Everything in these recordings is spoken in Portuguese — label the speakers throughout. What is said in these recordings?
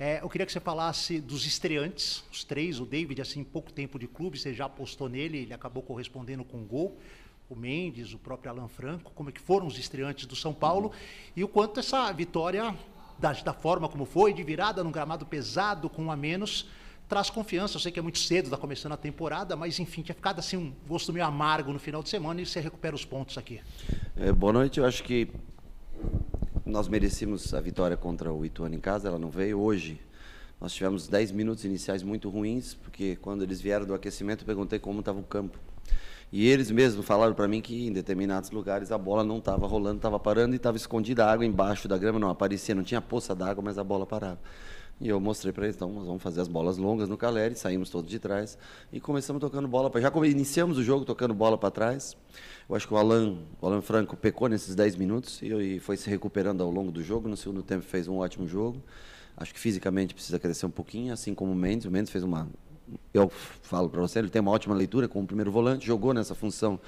Speaker 1: É, eu queria que você falasse dos estreantes, os três, o David, assim, pouco tempo de clube, você já apostou nele, ele acabou correspondendo com um gol. O Mendes, o próprio Alan Franco, como é que foram os estreantes do São Paulo uhum. e o quanto essa vitória, da, da forma como foi, de virada num gramado pesado, com um a menos, traz confiança. Eu sei que é muito cedo, está começando a temporada, mas enfim, tinha ficado assim um gosto meio amargo no final de semana e você recupera os pontos aqui.
Speaker 2: É, boa noite, eu acho que nós merecíamos a vitória contra o Ituano em casa, ela não veio. Hoje nós tivemos 10 minutos iniciais muito ruins, porque quando eles vieram do aquecimento, eu perguntei como estava o campo. E eles mesmos falaram para mim que em determinados lugares a bola não estava rolando, estava parando e estava escondida a água embaixo da grama, não aparecia, não tinha poça d'água, mas a bola parava. E eu mostrei para eles, então, nós vamos fazer as bolas longas no Caleri, saímos todos de trás e começamos tocando bola para já iniciamos o jogo tocando bola para trás. Eu acho que o Alan, o Alan Franco pecou nesses 10 minutos e, foi se recuperando ao longo do jogo, no segundo tempo fez um ótimo jogo. Acho que fisicamente precisa crescer um pouquinho, assim como o Mendes, o Mendes fez uma eu falo para você, ele tem uma ótima leitura como primeiro volante, jogou nessa função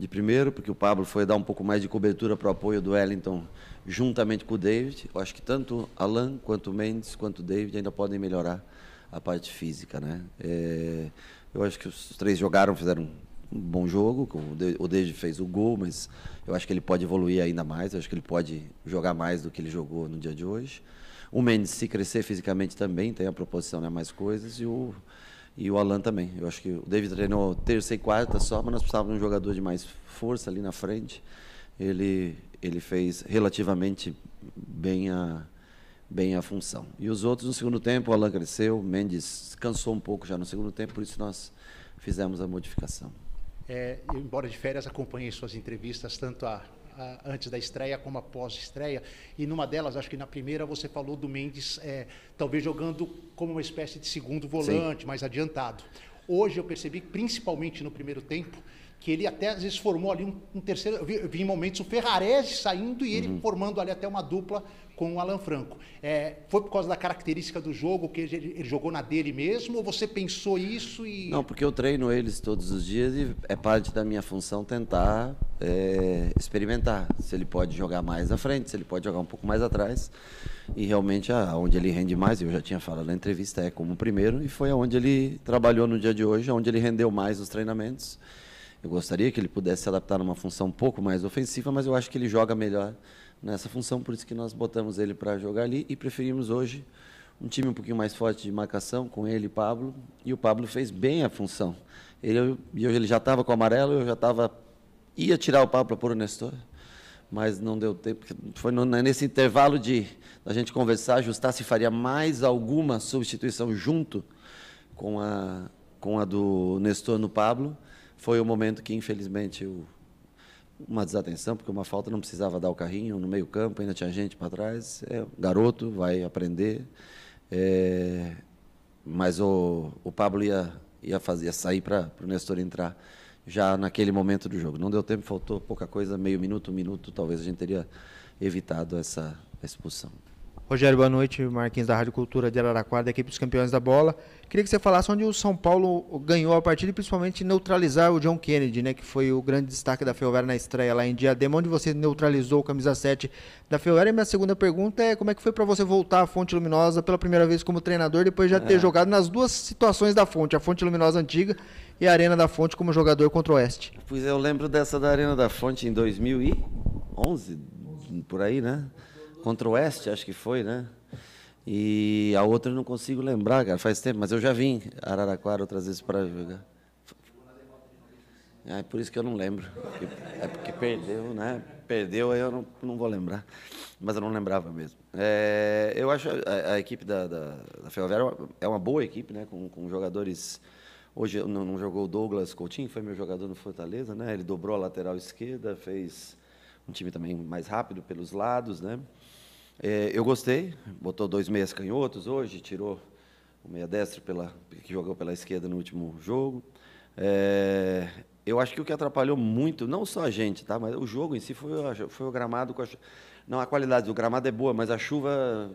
Speaker 2: de primeiro, porque o Pablo foi dar um pouco mais de cobertura para o apoio do Wellington juntamente com o David. Eu acho que tanto Alan quanto Mendes quanto David ainda podem melhorar a parte física, né? É, eu acho que os três jogaram, fizeram um bom jogo. O David fez o gol, mas eu acho que ele pode evoluir ainda mais. Eu acho que ele pode jogar mais do que ele jogou no dia de hoje. O Mendes, se crescer fisicamente também, tem a proposição, né? Mais coisas. E o e o Alan também. Eu acho que o David treinou terça e quarta só, mas nós precisávamos de um jogador de mais força ali na frente. Ele, ele fez relativamente bem a, bem a função. E os outros no segundo tempo, o Alan cresceu, Mendes cansou um pouco já no segundo tempo, por isso nós fizemos a modificação.
Speaker 1: É, embora de férias, acompanhei suas entrevistas, tanto a antes da estreia como após a estreia. E numa delas, acho que na primeira, você falou do Mendes, é, talvez jogando como uma espécie de segundo volante, Sim. mais adiantado. Hoje eu percebi, principalmente no primeiro tempo, que ele até às vezes formou ali um, um terceiro. Eu vi, eu vi, em momentos o Ferrarese saindo e ele uhum. formando ali até uma dupla com o Alan Franco. É, foi por causa da característica do jogo que ele, ele, jogou na dele mesmo? Ou você pensou isso
Speaker 2: e. Não, porque eu treino eles todos os dias e é parte da minha função tentar é, experimentar. Se ele pode jogar mais à frente, se ele pode jogar um pouco mais atrás. E realmente aonde ah, ele rende mais, eu já tinha falado na entrevista, é como o primeiro, e foi aonde ele trabalhou no dia de hoje, onde ele rendeu mais os treinamentos. Eu gostaria que ele pudesse se adaptar numa função um pouco mais ofensiva, mas eu acho que ele joga melhor nessa função, por isso que nós botamos ele para jogar ali e preferimos hoje um time um pouquinho mais forte de marcação com ele e Pablo, e o Pablo fez bem a função. Ele, eu, ele já estava com o amarelo, eu já estava ia tirar o Pablo para pôr o Nestor, mas não deu tempo, foi no, nesse intervalo de a gente conversar, ajustar se faria mais alguma substituição junto com a com a do Nestor no Pablo foi o momento que, infelizmente, eu, uma desatenção, porque uma falta não precisava dar o carrinho no meio campo, ainda tinha gente para trás. É, garoto, vai aprender. É, mas o, o Pablo ia, ia, fazer, ia sair para o Nestor entrar já naquele momento do jogo. Não deu tempo, faltou pouca coisa, meio minuto, um minuto, talvez a gente teria evitado essa expulsão.
Speaker 1: Rogério, boa noite. Marquinhos da Rádio Cultura de Araraquara, da equipe dos campeões da bola. Queria que você falasse onde o São Paulo ganhou a partida e principalmente neutralizar o John Kennedy, né, que foi o grande destaque da Ferroviária na estreia lá em Diadema, onde você neutralizou o camisa 7 da Ferroviária. E minha segunda pergunta é como é que foi para você voltar à Fonte Luminosa pela primeira vez como treinador, depois de já ter é. jogado nas duas situações da Fonte, a Fonte Luminosa antiga e a Arena da Fonte como jogador contra o Oeste.
Speaker 2: Pois é, eu lembro dessa da Arena da Fonte em 2011, por aí, né? contra o Oeste, acho que foi, né? E a outra eu não consigo lembrar, cara, faz tempo, mas eu já vim a Araraquara outras vezes para jogar. É por isso que eu não lembro. É porque perdeu, né? Perdeu, aí eu não, não vou lembrar. Mas eu não lembrava mesmo. É, eu acho a, a equipe da, da, da Ferroviária é, é uma boa equipe, né? Com, com jogadores. Hoje não, não jogou o Douglas Coutinho, foi meu jogador no Fortaleza, né? Ele dobrou a lateral esquerda, fez um time também mais rápido pelos lados, né? É, eu gostei, botou dois meias canhotos hoje, tirou o meia destro pela, que jogou pela esquerda no último jogo. É, eu acho que o que atrapalhou muito, não só a gente, tá? Mas o jogo em si foi, foi o gramado a, não a qualidade do gramado é boa, mas a chuva,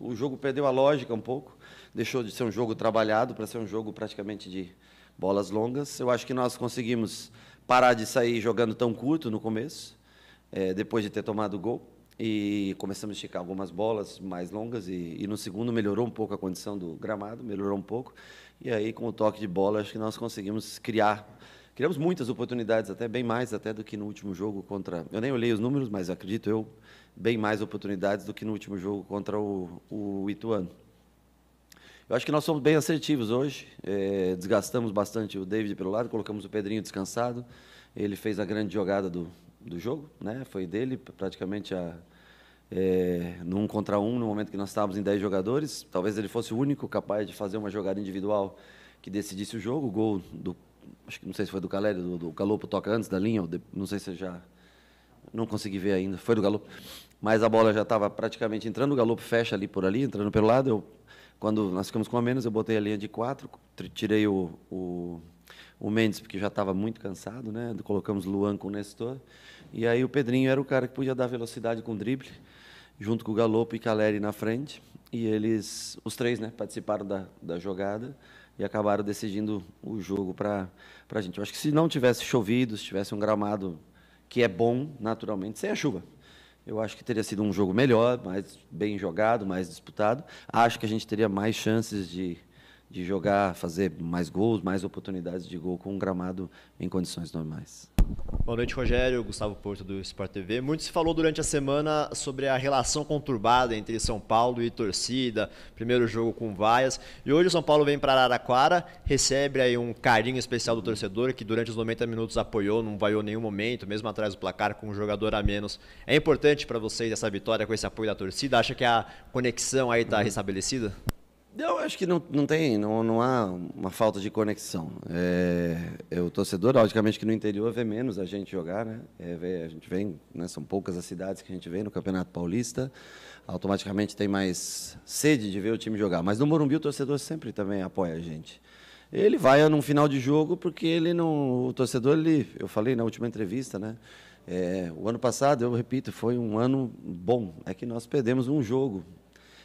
Speaker 2: o jogo perdeu a lógica um pouco, deixou de ser um jogo trabalhado para ser um jogo praticamente de bolas longas. Eu acho que nós conseguimos parar de sair jogando tão curto no começo é, depois de ter tomado o gol. E começamos a esticar algumas bolas mais longas. E, e, no segundo melhorou um pouco a condição do gramado, melhorou um pouco. E aí, com o toque de bola, acho que nós conseguimos criar. Criamos muitas oportunidades, até bem mais até do que no último jogo contra. Eu nem olhei os números, mas acredito eu, bem mais oportunidades do que no último jogo contra o, o Ituano. Eu acho que nós somos bem assertivos hoje. É, desgastamos bastante o David pelo lado, colocamos o Pedrinho descansado. Ele fez a grande jogada do, do jogo, né? Foi dele praticamente a é, num contra um, no momento que nós estávamos em 10 jogadores, talvez ele fosse o único capaz de fazer uma jogada individual que decidisse o jogo, o gol do acho que não sei se foi do Calério, do, do Galopo toca antes da linha, de, não sei se já não consegui ver ainda, foi do Galopo, mas a bola já estava praticamente entrando, o Galopo fecha ali por ali, entrando pelo lado, eu quando nós ficamos com a menos, eu botei a linha de quatro, tirei o, o o Mendes, porque já estava muito cansado, né? Colocamos Luan com o Nestor. E aí o Pedrinho era o cara que podia dar velocidade com o drible, junto com o Galopo e Caleri na frente. E eles, os três, né, participaram da, da jogada e acabaram decidindo o jogo para a gente. Eu acho que se não tivesse chovido, se tivesse um gramado que é bom naturalmente, sem a chuva, eu acho que teria sido um jogo melhor, mais bem jogado, mais disputado. Acho que a gente teria mais chances de de jogar, fazer mais gols, mais oportunidades de gol com um gramado em condições normais.
Speaker 1: Boa noite, Rogério. Gustavo Porto do Sport TV. Muito se falou durante a semana sobre a relação conturbada entre São Paulo e torcida. Primeiro jogo com vaias. E hoje o São Paulo vem para Araraquara, recebe aí um carinho especial do torcedor que durante os 90 minutos apoiou, não vaiou nenhum momento, mesmo atrás do placar com um jogador a menos. É importante para vocês essa vitória com esse apoio da torcida? Acha que a conexão aí está uhum. restabelecida?
Speaker 2: Eu acho que não, não tem, não, não há uma falta de conexão. É, o torcedor, logicamente, que no interior vê menos a gente jogar, né? É, vê, a gente vem, né, são poucas as cidades que a gente vem no Campeonato Paulista, automaticamente tem mais sede de ver o time jogar. Mas no Morumbi o torcedor sempre também apoia a gente. Ele vai num final de jogo porque ele não, o torcedor, ele, eu falei na última entrevista, né? É, o ano passado, eu repito, foi um ano bom. É que nós perdemos um jogo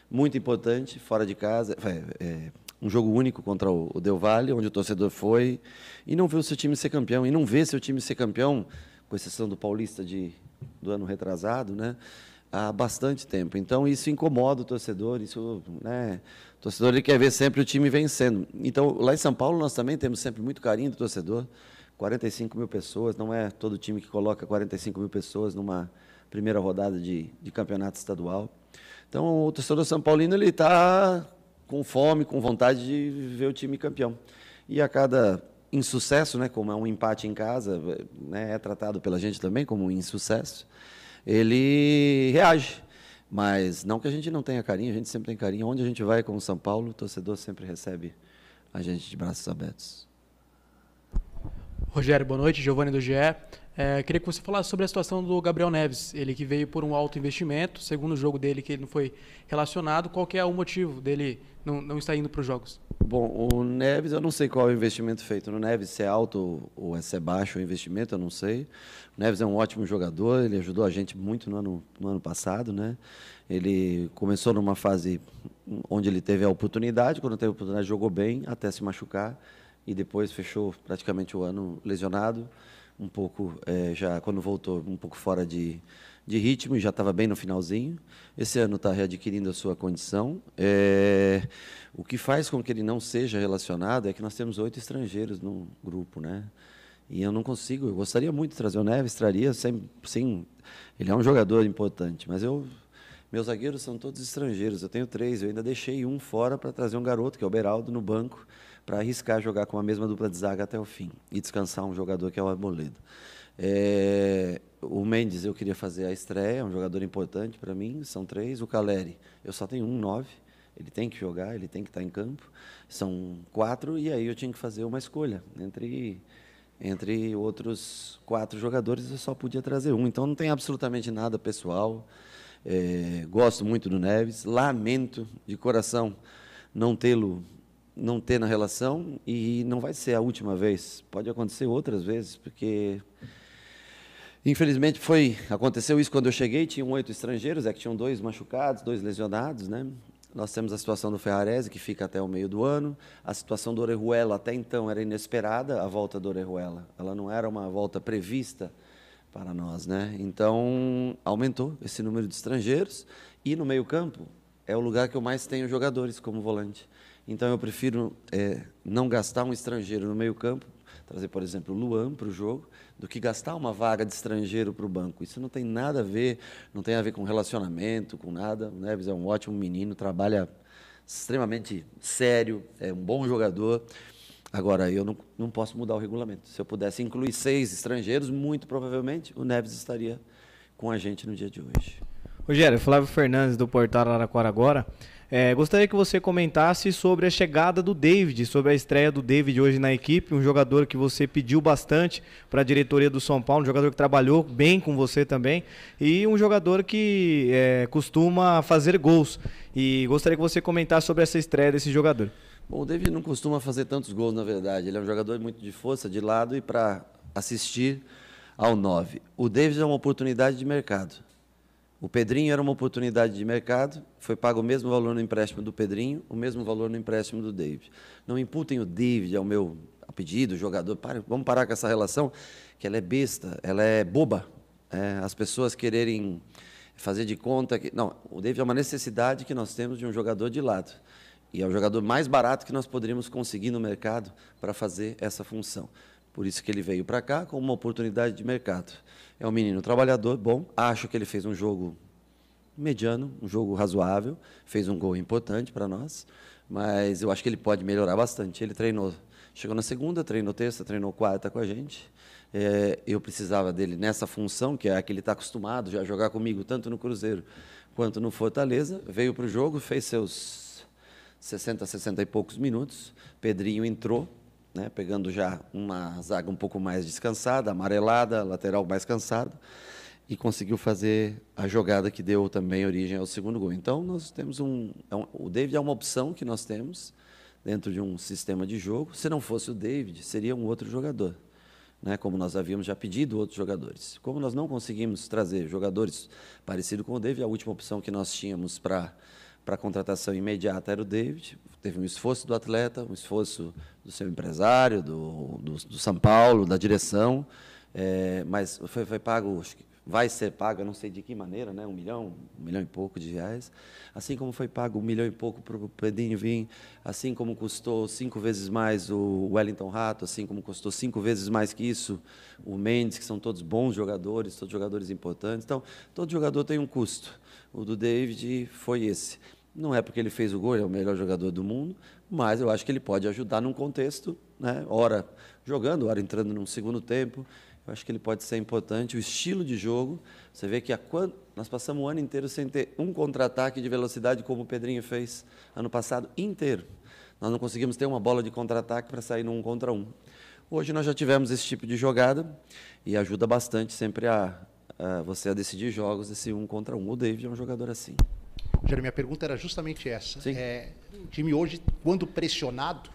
Speaker 2: muito importante, fora de casa. É, é, um jogo único contra o, Del Valle, onde o torcedor foi e não vê o seu time ser campeão. E não vê seu time ser campeão, com exceção do Paulista de, do ano retrasado, né? há bastante tempo. Então isso incomoda o torcedor, isso, né? O torcedor ele quer ver sempre o time vencendo. Então lá em São Paulo nós também temos sempre muito carinho do torcedor. 45 mil pessoas, não é todo time que coloca 45 mil pessoas numa primeira rodada de, de campeonato estadual. Então, o torcedor São Paulino ele está com fome, com vontade de ver o time campeão. E a cada insucesso, né, como é um empate em casa, né, é tratado pela gente também como um insucesso, ele reage. Mas não que a gente não tenha carinho, a gente sempre tem carinho. Onde a gente vai como São Paulo, o torcedor sempre recebe a gente de braços abertos.
Speaker 1: Rogério, boa noite. Giovanni do GE. É, queria que você falasse sobre a situação do Gabriel Neves, ele que veio por um alto investimento, segundo jogo dele que ele não foi relacionado, qual é o motivo dele não, não estar indo para os jogos?
Speaker 2: Bom, o Neves, eu não sei qual é o investimento feito no Neves, se é alto ou é, se é baixo o investimento, eu não sei. O Neves é um ótimo jogador, ele ajudou a gente muito no ano, no ano passado, né? Ele começou numa fase onde ele teve a oportunidade, quando teve a oportunidade jogou bem, até se machucar, e depois fechou praticamente o ano lesionado um pouco, é, já quando voltou, um pouco fora de, de ritmo, já estava bem no finalzinho. Esse ano está readquirindo a sua condição. É, o que faz com que ele não seja relacionado é que nós temos oito estrangeiros no grupo, né? E eu não consigo, eu gostaria muito de trazer o Neves, traria sem, sem. Ele é um jogador importante, mas eu meus zagueiros são todos estrangeiros, eu tenho três, eu ainda deixei um fora para trazer um garoto, que é o Beraldo, no banco, para arriscar jogar com a mesma dupla de zaga até o fim e descansar um jogador que é o Arboledo. É, o Mendes eu queria fazer a estreia, é um jogador importante para mim, são três. O Caleri, eu só tenho um nove, ele tem que jogar, ele tem que estar tá em campo. São quatro, e aí eu tinha que fazer uma escolha. Entre, entre outros quatro jogadores, eu só podia trazer um. Então não tem absolutamente nada pessoal. É, gosto muito do Neves, lamento de coração não tê-lo, não ter na relação e não vai ser a última vez. Pode acontecer outras vezes, porque infelizmente foi aconteceu isso quando eu cheguei. Tinham oito estrangeiros, é que tinham dois machucados, dois lesionados, né? Nós temos a situação do Ferrarese, que fica até o meio do ano. A situação do Orejuela, até então, era inesperada, a volta do Orejuela. Ela não era uma volta prevista para nós, né? Então aumentou esse número de estrangeiros e no meio campo é o lugar que eu mais tenho jogadores como volante. Então eu prefiro é, não gastar um estrangeiro no meio campo, trazer por exemplo o Luan para o jogo, do que gastar uma vaga de estrangeiro para o banco. Isso não tem nada a ver, não tem a ver com relacionamento, com nada. O Neves é um ótimo menino, trabalha extremamente sério, é um bom jogador. Agora, eu não, não posso mudar o regulamento. Se eu pudesse incluir seis estrangeiros, muito provavelmente o Neves estaria com a gente no dia de hoje.
Speaker 1: Rogério, Flávio Fernandes do Portal Araraquara agora. É, gostaria que você comentasse sobre a chegada do David, sobre a estreia do David hoje na equipe, um jogador que você pediu bastante para a diretoria do São Paulo, um jogador que trabalhou bem com você também e um jogador que é, costuma fazer gols. E gostaria que você comentasse sobre essa
Speaker 2: estreia desse jogador. Bom, o David não costuma fazer tantos gols, na verdade. Ele é um jogador muito de força, de lado e para assistir ao 9. O David é uma oportunidade de mercado. O Pedrinho era uma oportunidade de mercado, foi pago o mesmo valor no empréstimo do Pedrinho, o mesmo valor no empréstimo do David. Não imputem o David ao meu pedido, jogador, para, vamos parar com essa relação, que ela é besta, ela é boba. É, as pessoas quererem fazer de conta que. Não, o David é uma necessidade que nós temos de um jogador de lado. E é o jogador mais barato que nós poderíamos conseguir no mercado para fazer essa função. Por isso que ele veio para cá com uma oportunidade de mercado. É um menino trabalhador, bom. Acho que ele fez um jogo mediano, um jogo razoável. Fez um gol importante para nós. Mas eu acho que ele pode melhorar bastante. Ele treinou. Chegou na segunda, treinou terça, treinou quarta com a gente. É, eu precisava dele nessa função, que é a que ele está acostumado já a jogar comigo, tanto no Cruzeiro quanto no Fortaleza. Veio para o jogo, fez seus 60, 60 e poucos minutos, Pedrinho entrou, né, pegando já uma zaga um pouco mais descansada, amarelada, lateral mais cansado, e conseguiu fazer a jogada que deu também origem ao segundo gol. Então, nós temos um, é um o David é uma opção que nós temos dentro de um sistema de jogo. Se não fosse o David, seria um outro jogador. Né, como nós havíamos já pedido outros jogadores. Como nós não conseguimos trazer jogadores parecidos com o David, a última opção que nós tínhamos para para a contratação imediata era o David. Teve um esforço do atleta, um esforço do seu empresário, do, do, do São Paulo, da direção, é, mas foi, foi pago, vai ser pago, eu não sei de que maneira, né? um milhão, um milhão e pouco de reais. Assim como foi pago um milhão e pouco para o Pedrinho vir, assim como custou cinco vezes mais o Wellington Rato, assim como custou cinco vezes mais que isso o Mendes, que são todos bons jogadores, todos jogadores importantes. Então, todo jogador tem um custo o do David foi esse. Não é porque ele fez o gol, ele é o melhor jogador do mundo, mas eu acho que ele pode ajudar num contexto, né? Ora jogando, ora entrando num segundo tempo. Eu acho que ele pode ser importante. O estilo de jogo, você vê que a, nós passamos o ano inteiro sem ter um contra-ataque de velocidade como o Pedrinho fez ano passado inteiro. Nós não conseguimos ter uma bola de contra-ataque para sair num contra um. Hoje nós já tivemos esse tipo de jogada e ajuda bastante sempre a uh, você a decidir jogos desse um contra um. O David é um jogador assim.
Speaker 1: Jeremi, minha pergunta era justamente essa. Sim. É, o time hoje, quando pressionado,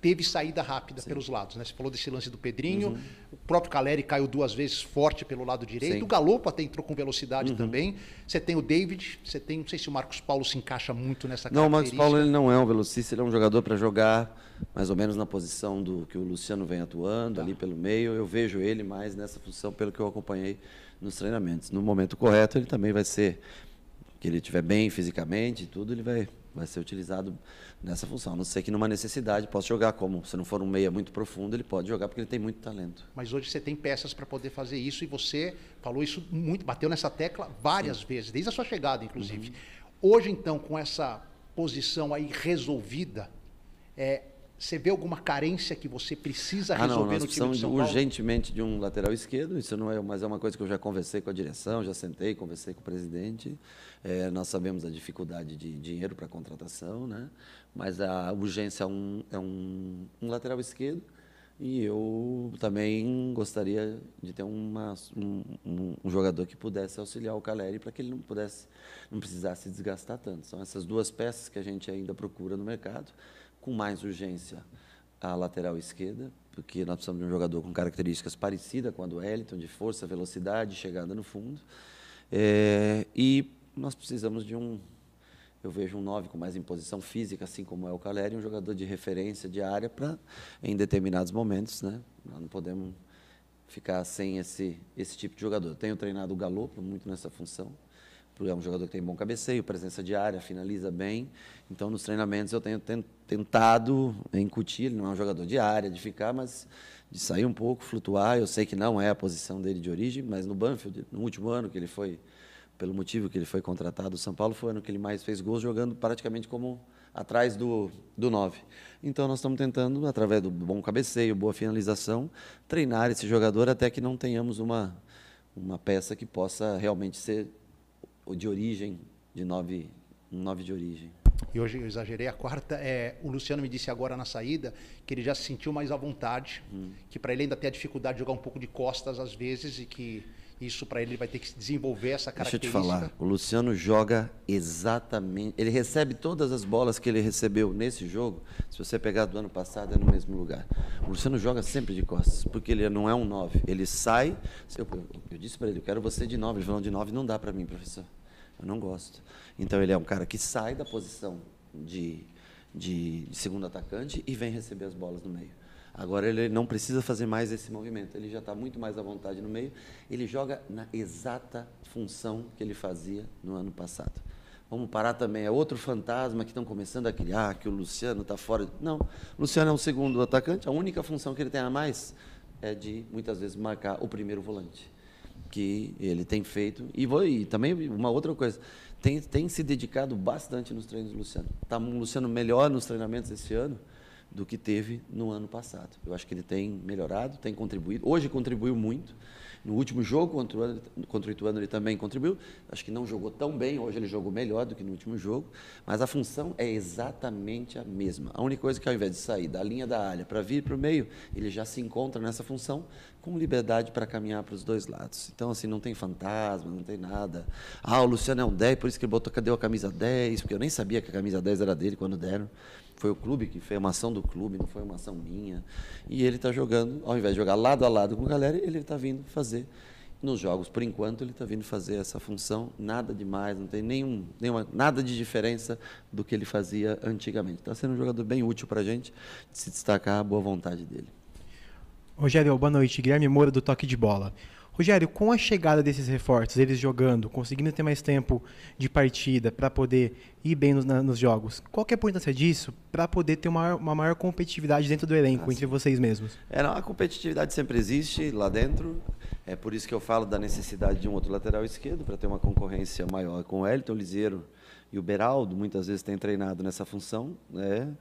Speaker 1: teve saída rápida Sim. pelos lados. Né? Você falou desse lance do Pedrinho, uhum. o próprio Caleri caiu duas vezes forte pelo lado direito, Sim. o Galopo até entrou com velocidade uhum. também. Você tem o David, você tem, não sei se o Marcos Paulo se encaixa muito nessa Não, o Marcos Paulo ele não é
Speaker 2: um velocista, ele é um jogador para jogar mais ou menos na posição do que o Luciano vem atuando, tá. ali pelo meio. Eu vejo ele mais nessa função pelo que eu acompanhei nos treinamentos. No momento correto, ele também vai ser que ele estiver bem fisicamente e tudo, ele vai vai ser utilizado nessa função. A não ser que numa necessidade possa jogar como, se não for um meia muito profundo, ele pode jogar porque ele tem muito talento.
Speaker 1: Mas hoje você tem peças para poder fazer isso e você falou isso muito, bateu nessa tecla várias Sim. vezes, desde a sua chegada, inclusive. Uhum. Hoje, então, com essa posição aí resolvida, é, você vê alguma carência que você precisa resolver ah, não, nós no time de São Paulo?
Speaker 2: urgentemente de um lateral esquerdo, isso não é, mas é uma coisa que eu já conversei com a direção, já sentei, conversei com o presidente. É, nós sabemos a dificuldade de dinheiro para contratação, né? mas a urgência é um, é um, um lateral esquerdo. E eu também gostaria de ter uma, um, um, um, jogador que pudesse auxiliar o Caleri para que ele não pudesse, não precisasse desgastar tanto. São essas duas peças que a gente ainda procura no mercado com mais urgência a lateral esquerda, porque nós precisamos de um jogador com características parecidas com a do Eliton, de força, velocidade, chegada no fundo. É, e nós precisamos de um, eu vejo um 9 com mais imposição física, assim como é o Caleri, um jogador de referência de área para, em determinados momentos, né, nós não podemos ficar sem esse, esse tipo de jogador. tenho treinado o Galo muito nessa função, é um jogador que tem bom cabeceio, presença de área, finaliza bem. Então, nos treinamentos eu tenho tentado incutir, ele não é um jogador de área, de ficar, mas de sair um pouco, flutuar. Eu sei que não é a posição dele de origem, mas no Banfield, no último ano que ele foi, pelo motivo que ele foi contratado, o São Paulo foi o ano que ele mais fez gols, jogando praticamente como atrás do, do Então nós estamos tentando, através do bom cabeceio, boa finalização, treinar esse jogador até que não tenhamos uma, uma peça que possa realmente ser de origem, de nove, nove de origem.
Speaker 1: E hoje eu exagerei, a quarta é. O Luciano me disse agora na saída que ele já se sentiu mais à vontade, hum. que para ele ainda tem a dificuldade de jogar um pouco de costas às vezes e que isso para ele vai ter que desenvolver essa característica. Deixa eu te falar,
Speaker 2: o Luciano joga exatamente. Ele recebe todas as bolas que ele recebeu nesse jogo. Se você pegar do ano passado, é no mesmo lugar. O Luciano joga sempre de costas, porque ele não é um 9. Ele sai. Eu, eu disse para ele, eu quero você de 9. Ele falou, de 9 não dá para mim, professor. Eu não gosto. Então ele é um cara que sai da posição de, de, de segundo atacante e vem receber as bolas no meio. Agora ele não precisa fazer mais esse movimento, ele já está muito mais à vontade no meio. Ele joga na exata função que ele fazia no ano passado. Vamos parar também, é outro fantasma que estão começando a criar, que o Luciano está fora. Não, o Luciano é um segundo atacante, a única função que ele tem a mais é de, muitas vezes, marcar o primeiro volante que ele tem feito. E, vou, e também uma outra coisa, tem, tem se dedicado bastante nos treinos do Luciano. Está o Luciano melhor nos treinamentos esse ano do que teve no ano passado. Eu acho que ele tem melhorado, tem contribuído. Hoje contribuiu muito. No último jogo contra o, Ituano ele também contribuiu. Acho que não jogou tão bem, hoje ele jogou melhor do que no último jogo. Mas a função é exatamente a mesma. A única coisa é que ao invés de sair da linha da área para vir para o meio, ele já se encontra nessa função com liberdade para caminhar para os dois lados. Então, assim, não tem fantasma, não tem nada. Ah, o Luciano é um 10, por isso que ele botou, deu a camisa 10, porque eu nem sabia que a camisa 10 era dele quando deram foi o clube que fez, uma ação do clube, não foi uma ação minha. E ele está jogando, ao invés de jogar lado a lado com a galera, ele está vindo fazer nos jogos. Por enquanto, ele está vindo fazer essa função, nada demais, não tem nenhum, nenhuma, nada de diferença do que ele fazia antigamente. Está sendo um jogador bem útil para a gente, se destacar a boa vontade dele.
Speaker 1: Rogério, boa noite. Guilherme Moura, do Toque de Bola. Rogério, com a chegada desses reforços, eles jogando, conseguindo ter mais tempo de partida para poder ir bem nos, na, nos jogos, qual que é a importância disso para poder ter uma, uma, maior competitividade dentro do elenco, ah, entre vocês mesmos?
Speaker 2: É, não, a competitividade sempre existe lá dentro. É por isso que eu falo da necessidade de um outro lateral esquerdo para ter uma concorrência maior com o Elton Liseiro e o Beraldo muitas vezes tem treinado nessa função, né?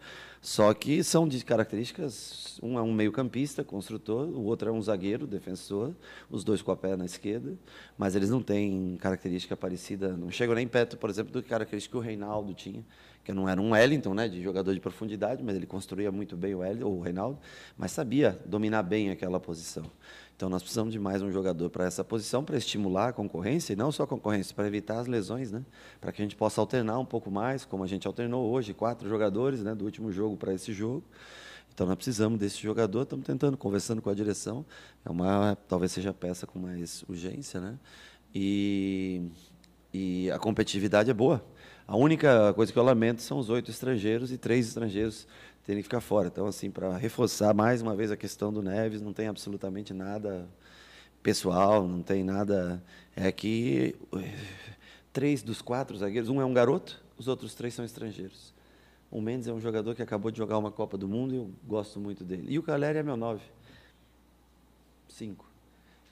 Speaker 2: Só que são de características, um é um meio-campista, construtor, o outro é um zagueiro, defensor, os dois com a pé na esquerda, mas eles não têm característica parecida, não chegam nem perto, por exemplo, do que característica que o Reinaldo tinha, que não era um Wellington, né, de jogador de profundidade, mas ele construía muito bem o Wellington, o Reinaldo, mas sabia dominar bem aquela posição. Então nós precisamos de mais um jogador para essa posição, para estimular a concorrência, e não só a concorrência, para evitar as lesões, né? Para que a gente possa alternar um pouco mais, como a gente alternou hoje, quatro jogadores, né, do último jogo para esse jogo. Então nós precisamos desse jogador, estamos tentando, conversando com a direção. É uma, talvez seja a peça com mais urgência, né? E e a competitividade é boa. A única coisa que eu lamento são os oito estrangeiros e três estrangeiros terem que ficar fora. Então, assim, para reforçar mais uma vez a questão do Neves, não tem absolutamente nada pessoal, não tem nada. É que eh, três dos quatro zagueiros, um é um garoto, os outros três são estrangeiros. O Mendes é um jogador que acabou de jogar uma Copa do Mundo e eu gosto muito dele. E o Caleri é meu nove. Cinco.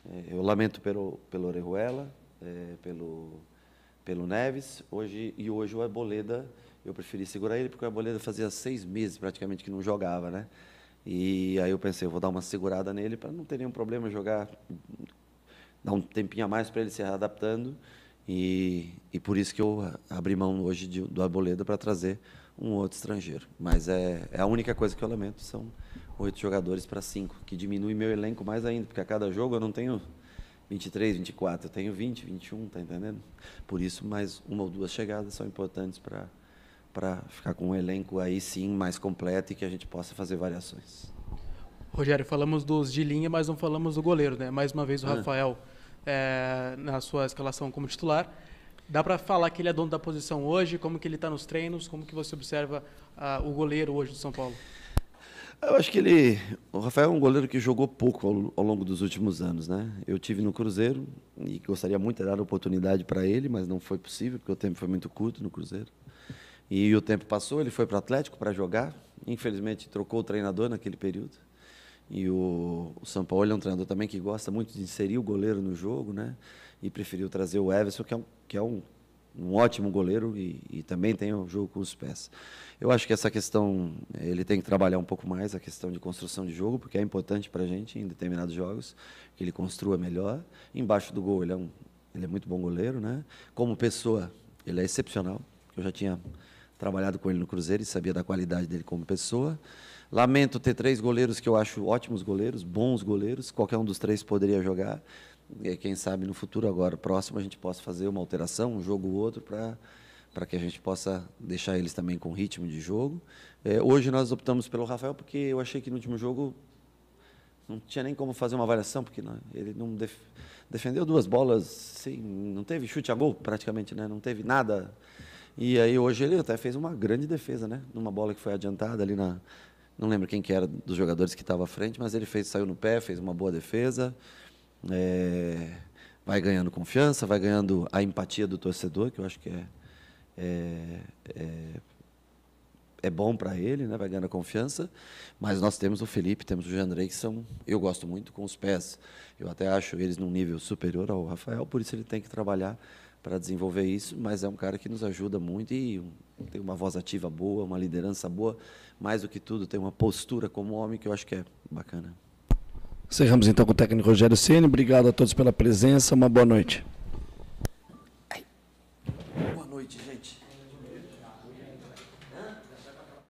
Speaker 2: É, eu lamento pelo, pelo Orejuela, é, pelo pelo Neves. Hoje, e hoje o Arboleda, eu preferi segurar ele, porque o Arboleda fazia seis meses praticamente que não jogava, né? E aí eu pensei, eu vou dar uma segurada nele para não ter nenhum problema jogar, dar um tempinho a mais para ele se adaptando. E, e por isso que eu abri mão hoje de, do Arboleda para trazer um outro estrangeiro. Mas é, é a única coisa que eu lamento, são oito jogadores para cinco, que diminui meu elenco mais ainda, porque a cada jogo eu não tenho 23, 24, eu tenho 20, 21, tá entendendo? Por isso, mais uma ou duas chegadas são importantes para para ficar com um elenco aí sim mais completo e que a gente possa fazer variações.
Speaker 1: Rogério, falamos dos de linha, mas não falamos do goleiro, né? Mais uma vez o ah. Rafael é, na sua escalação como titular. Dá para falar que ele é dono da posição hoje? Como que ele está nos treinos? Como que você observa ah, o goleiro hoje do São Paulo?
Speaker 2: Eu acho que ele, o Rafael é um goleiro que jogou pouco ao, ao, longo dos últimos anos, né? Eu tive no Cruzeiro e gostaria muito de dar oportunidade para ele, mas não foi possível porque o tempo foi muito curto no Cruzeiro. E o tempo passou, ele foi para o Atlético para jogar. Infelizmente trocou o treinador naquele período. E o, o São Paulo é um treinador também que gosta muito de inserir o goleiro no jogo, né? E preferiu trazer o Everson, que é um, que é um um ótimo goleiro e, e, também tem o jogo com os pés. Eu acho que essa questão, ele tem que trabalhar um pouco mais a questão de construção de jogo, porque é importante para a gente em determinados jogos que ele construa melhor. Embaixo do gol, ele é, um, ele é muito bom goleiro, né? Como pessoa, ele é excepcional. Eu já tinha trabalhado com ele no Cruzeiro e sabia da qualidade dele como pessoa. Lamento ter três goleiros que eu acho ótimos goleiros, bons goleiros, qualquer um dos três poderia jogar e quem sabe no futuro agora próximo a gente possa fazer uma alteração, um jogo ou outro para para que a gente possa deixar eles também com ritmo de jogo. É, hoje nós optamos pelo Rafael porque eu achei que no último jogo não tinha nem como fazer uma avaliação porque não, ele não def, defendeu duas bolas, sim, não teve chute a gol praticamente, né? Não teve nada. E aí hoje ele até fez uma grande defesa, né? Numa bola que foi adiantada ali na não lembro quem que era dos jogadores que estava à frente, mas ele fez, saiu no pé, fez uma boa defesa. É, vai ganhando confiança, vai ganhando a empatia do torcedor, que eu acho que é, é, é, é bom para ele, né? vai ganhando confiança. Mas nós temos o Felipe, temos o Jandrei, que são, eu gosto muito com os pés. Eu até acho eles num nível superior ao Rafael, por isso ele tem que trabalhar para desenvolver isso, mas é um cara que nos ajuda muito e tem uma voz ativa boa, uma liderança boa, mais do que tudo, tem uma postura como homem que eu acho que é bacana. Encerramos então com o técnico Rogério Ceni. Obrigado a todos pela presença. Uma boa noite. Boa noite, gente.